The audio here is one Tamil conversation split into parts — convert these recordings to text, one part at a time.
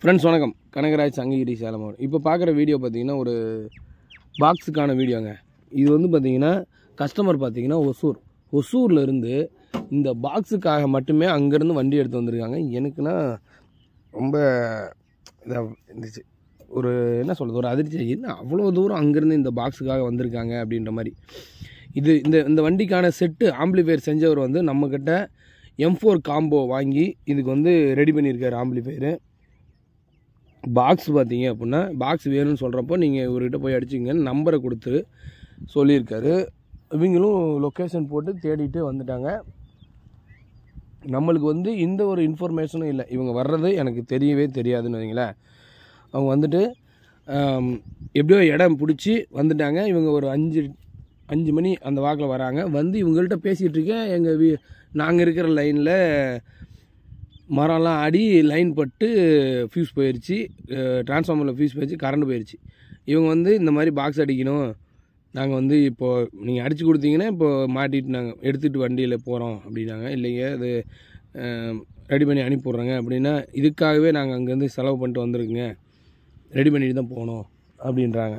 ஃப்ரெண்ட்ஸ் வணக்கம் கனகராஜ் சங்ககிரி சேலம் இப்போ பார்க்குற வீடியோ பார்த்தீங்கன்னா ஒரு பாக்ஸுக்கான வீடியோங்க இது வந்து பார்த்திங்கன்னா கஸ்டமர் பார்த்திங்கன்னா ஒசூர் இருந்து இந்த பாக்ஸுக்காக மட்டுமே அங்கேருந்து வண்டி எடுத்து வந்திருக்காங்க எனக்குன்னா ரொம்ப இதாக இருந்துச்சு ஒரு என்ன சொல்கிறது ஒரு அதிர்ச்சி என்ன அவ்வளோ தூரம் அங்கேருந்து இந்த பாக்ஸுக்காக வந்திருக்காங்க அப்படின்ற மாதிரி இது இந்த இந்த வண்டிக்கான செட்டு ஆம்பிளிஃபையர் செஞ்சவர் வந்து நம்மக்கிட்ட எம் ஃபோர் காம்போ வாங்கி இதுக்கு வந்து ரெடி பண்ணியிருக்கார் ஆம்பிளிஃபயரு பாக்ஸ் பார்த்தீங்க அப்படின்னா பாக்ஸ் வேணும்னு சொல்கிறப்போ நீங்கள் இவர்கிட்ட போய் அடிச்சிங்கன்னு நம்பரை கொடுத்து சொல்லியிருக்காரு இவங்களும் லொக்கேஷன் போட்டு தேடிட்டு வந்துட்டாங்க நம்மளுக்கு வந்து இந்த ஒரு இன்ஃபர்மேஷனும் இல்லை இவங்க வர்றது எனக்கு தெரியவே தெரியாதுன்னு வைங்களேன் அவங்க வந்துட்டு எப்படியோ இடம் பிடிச்சி வந்துட்டாங்க இவங்க ஒரு அஞ்சு அஞ்சு மணி அந்த வாக்கில் வராங்க வந்து இவங்கள்ட்ட பேசிகிட்டு இருக்கேன் எங்கள் வீ நாங்கள் இருக்கிற லைனில் மரம்லாம் ஆடி லைன் பட்டு ஃபியூஸ் போயிடுச்சு டிரான்ஸ்ஃபார்மரில் ஃபியூஸ் போயிடுச்சு கரண்ட் போயிடுச்சு இவங்க வந்து இந்த மாதிரி பாக்ஸ் அடிக்கணும் நாங்கள் வந்து இப்போது நீங்கள் அடித்து கொடுத்தீங்கன்னா இப்போது மாட்டிட்டு நாங்கள் எடுத்துகிட்டு வண்டியில் போகிறோம் அப்படின்னாங்க இல்லைங்க அது ரெடி பண்ணி அனுப்பிவிட்றோங்க அப்படின்னா இதுக்காகவே நாங்கள் அங்கேருந்து செலவு பண்ணிட்டு வந்திருக்குங்க ரெடி பண்ணிட்டு தான் போகணும் அப்படின்றாங்க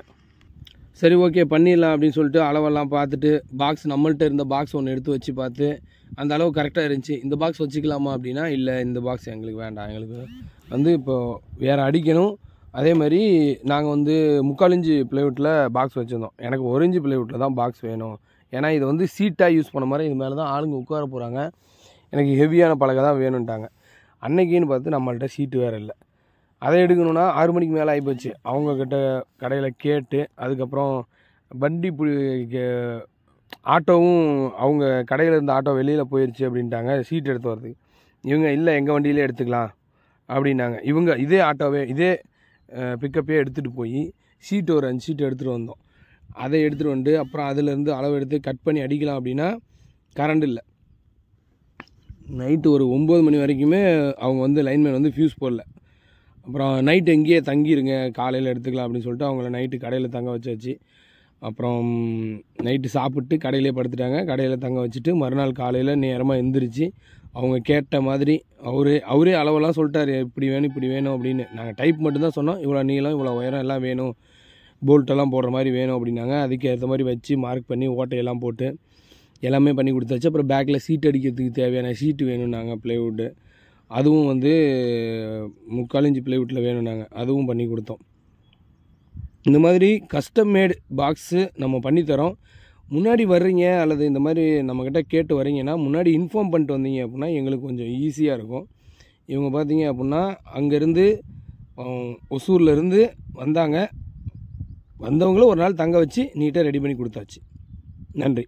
சரி ஓகே பண்ணிடலாம் அப்படின்னு சொல்லிட்டு அளவெல்லாம் பார்த்துட்டு பாக்ஸ் நம்மள்கிட்ட இருந்த பாக்ஸ் ஒன்று எடுத்து வச்சு பார்த்து அந்த அளவு கரெக்டாக இருந்துச்சு இந்த பாக்ஸ் வச்சுக்கலாமா அப்படின்னா இல்லை இந்த பாக்ஸ் எங்களுக்கு வேண்டாம் எங்களுக்கு வந்து இப்போது வேறு அடிக்கணும் அதே மாதிரி நாங்கள் வந்து முக்கால் பிளேவுட்டில் பாக்ஸ் வச்சுருந்தோம் எனக்கு ஒரு இஞ்சி பிளேவுட்டில் தான் பாக்ஸ் வேணும் ஏன்னா இது வந்து சீட்டாக யூஸ் பண்ண மாதிரி இது மேலே தான் ஆளுங்க உட்கார போகிறாங்க எனக்கு ஹெவியான பழக தான் வேணும்ட்டாங்க அன்னைக்குன்னு பார்த்து நம்மள்கிட்ட சீட்டு வேறு இல்லை அதை எடுக்கணும்னா ஆறு மணிக்கு மேலே ஆகிப்போச்சு அவங்கக்கிட்ட கடையில் கேட்டு அதுக்கப்புறம் வண்டி ஆட்டோவும் அவங்க கடையில் இருந்த ஆட்டோ வெளியில் போயிடுச்சு அப்படின்ட்டாங்க சீட் எடுத்து வரதுக்கு இவங்க இல்லை எங்கள் வண்டியிலே எடுத்துக்கலாம் அப்படின்னாங்க இவங்க இதே ஆட்டோவே இதே பிக்கப்பே எடுத்துகிட்டு போய் சீட்டு ஒரு அஞ்சு சீட்டு எடுத்துகிட்டு வந்தோம் அதை எடுத்துகிட்டு வந்து அப்புறம் அதிலேருந்து அளவு எடுத்து கட் பண்ணி அடிக்கலாம் அப்படின்னா கரண்ட் இல்லை நைட்டு ஒரு ஒம்பது மணி வரைக்குமே அவங்க வந்து லைன்மேன் வந்து ஃப்யூஸ் போடல அப்புறம் நைட்டு எங்கேயே தங்கிடுங்க காலையில் எடுத்துக்கலாம் அப்படின்னு சொல்லிட்டு அவங்கள நைட்டு கடையில் தங்க வச்சாச்சு அப்புறம் நைட்டு சாப்பிட்டு கடையிலே படுத்துட்டாங்க கடையில் தங்க வச்சுட்டு மறுநாள் காலையில் நேரமாக எந்திரிச்சு அவங்க கேட்ட மாதிரி அவரே அவரே அளவெல்லாம் சொல்லிட்டார் இப்படி வேணும் இப்படி வேணும் அப்படின்னு நாங்கள் டைப் மட்டும்தான் சொன்னோம் இவ்வளோ நீளம் இவ்வளோ உயரம் எல்லாம் வேணும் போல்ட்டெல்லாம் போடுற மாதிரி வேணும் அப்படின்னாங்க அதுக்கேற்ற மாதிரி வச்சு மார்க் பண்ணி ஓட்டையெல்லாம் போட்டு எல்லாமே பண்ணி கொடுத்தாச்சு அப்புறம் பேக்கில் சீட் அடிக்கிறதுக்கு தேவையான சீட்டு வேணும் நாங்கள் ப்ளேவுட்டு அதுவும் வந்து முக்காலஞ்சு பிளேவுட்டில் வேணும் நாங்கள் அதுவும் பண்ணி கொடுத்தோம் இந்த மாதிரி கஸ்டம் மேடு பாக்ஸு நம்ம பண்ணித்தரோம் முன்னாடி வர்றீங்க அல்லது இந்த மாதிரி நம்மக்கிட்ட கேட்டு வரீங்கன்னா முன்னாடி இன்ஃபார்ம் பண்ணிட்டு வந்தீங்க அப்படின்னா எங்களுக்கு கொஞ்சம் ஈஸியாக இருக்கும் இவங்க பார்த்தீங்க அப்படின்னா அங்கேருந்து ஒசூர்லேருந்து வந்தாங்க வந்தவங்களும் ஒரு நாள் தங்க வச்சு நீட்டாக ரெடி பண்ணி கொடுத்தாச்சு நன்றி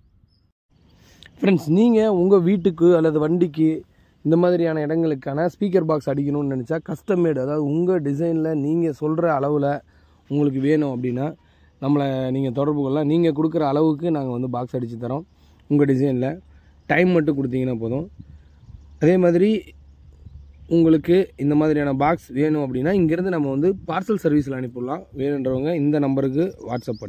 ஃப்ரெண்ட்ஸ் நீங்கள் உங்கள் வீட்டுக்கு அல்லது வண்டிக்கு இந்த மாதிரியான இடங்களுக்கான ஸ்பீக்கர் பாக்ஸ் அடிக்கணும்னு நினச்சா கஸ்டம் மேடு அதாவது உங்கள் டிசைனில் நீங்கள் சொல்கிற அளவில் உங்களுக்கு வேணும் அப்படின்னா நம்மளை நீங்கள் தொடர்பு கொள்ளலாம் நீங்கள் கொடுக்குற அளவுக்கு நாங்கள் வந்து பாக்ஸ் அடித்து தரோம் உங்கள் டிசைனில் டைம் மட்டும் கொடுத்தீங்கன்னா போதும் அதே மாதிரி உங்களுக்கு இந்த மாதிரியான பாக்ஸ் வேணும் அப்படின்னா இங்கேருந்து நம்ம வந்து பார்சல் சர்வீஸில் அனுப்பிடலாம் வேணுன்றவங்க இந்த நம்பருக்கு வாட்ஸ்அப் பண்ணுங்கள்